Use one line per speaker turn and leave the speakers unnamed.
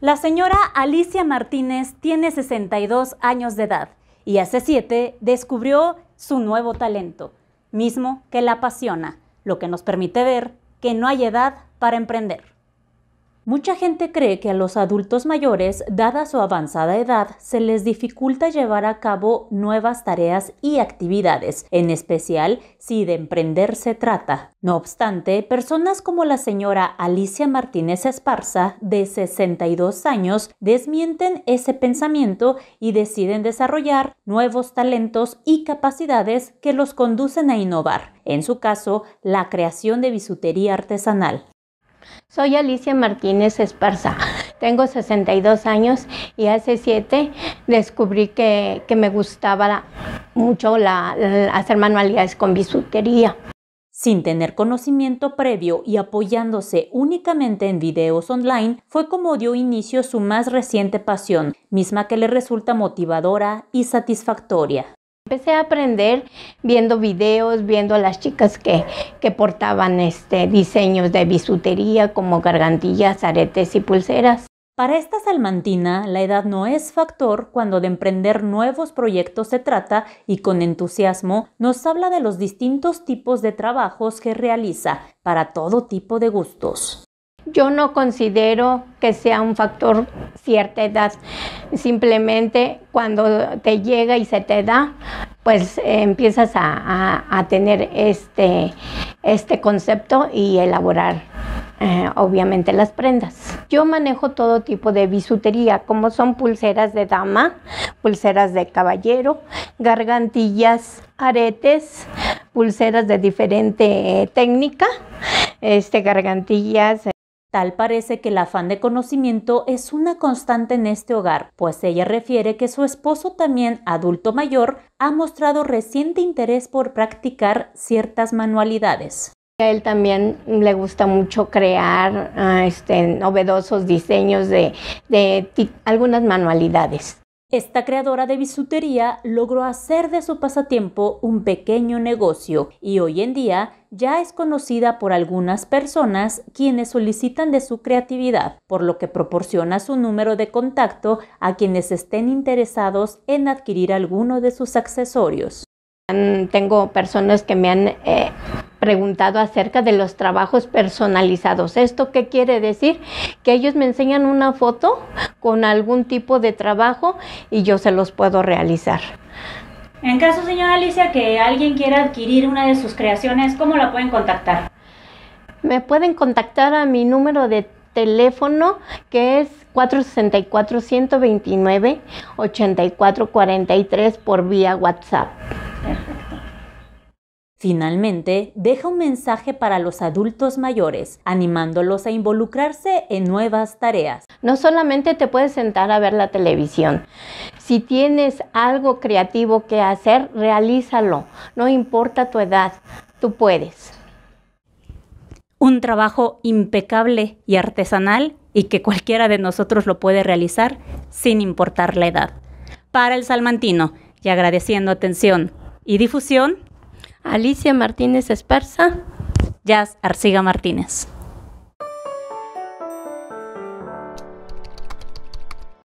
La señora Alicia Martínez tiene 62 años de edad y hace 7 descubrió su nuevo talento, mismo que la apasiona, lo que nos permite ver que no hay edad para emprender. Mucha gente cree que a los adultos mayores, dada su avanzada edad, se les dificulta llevar a cabo nuevas tareas y actividades, en especial si de emprender se trata. No obstante, personas como la señora Alicia Martínez Esparza, de 62 años, desmienten ese pensamiento y deciden desarrollar nuevos talentos y capacidades que los conducen a innovar, en su caso, la creación de bisutería artesanal.
Soy Alicia Martínez Esparza, tengo 62 años y hace 7 descubrí que, me gustaba mucho hacer manualidades con bisutería.
Sin tener conocimiento previo y apoyándose únicamente en videos online, fue como dio inicio su más reciente pasión, misma que le resulta
motivadora y satisfactoria. Empecé a aprender viendo videos, viendo a las chicas que, portaban este, diseños de bisutería como gargantillas, aretes y pulseras.
Para esta salmantina, la edad no es factor cuando de emprender nuevos proyectos se trata y con entusiasmo nos habla de los distintos tipos de trabajos que realiza para todo tipo de gustos
yo no considero que sea un factor cierta edad. Simplemente cuando te llega y se te da, pues eh, empiezas a, tener este, este concepto y elaborar eh, obviamente las prendas. Yo manejo todo tipo de bisutería, como son pulseras de dama, pulseras de caballero, gargantillas, aretes, pulseras de diferente eh, técnica, este, gargantillas parece
que el afán de conocimiento es una constante en este hogar, pues ella refiere que su esposo también, adulto mayor, ha mostrado reciente interés por practicar ciertas
manualidades. A él también le gusta mucho crear ah, este, novedosos diseños de algunas manualidades.
Esta creadora de bisutería logró hacer de su pasatiempo un pequeño negocio y hoy en día ya es conocida por algunas personas quienes solicitan de su creatividad, por lo que proporciona su número de contacto a quienes estén interesados
en adquirir alguno de sus accesorios. Tengo personas que me han eh, preguntado acerca de los trabajos personalizados. ¿Esto qué quiere decir? Que ellos me enseñan una foto con algún tipo de trabajo y yo se los puedo realizar.
En caso, señora Alicia, que alguien quiera adquirir una de sus creaciones, ¿cómo la pueden contactar?
Me pueden contactar a mi número de teléfono que es 464-129-8443 por vía WhatsApp.
Finalmente, deja un mensaje para los adultos mayores, animándolos a involucrarse
en nuevas tareas. No solamente te puedes sentar a ver la televisión. Si tienes algo creativo que hacer, realízalo. No importa tu edad, tú puedes.
Un trabajo impecable y artesanal y que cualquiera de nosotros lo puede realizar sin importar la edad. Para el salmantino, y agradeciendo atención y difusión, Alicia Martínez Esparza. Jazz Arciga Martínez.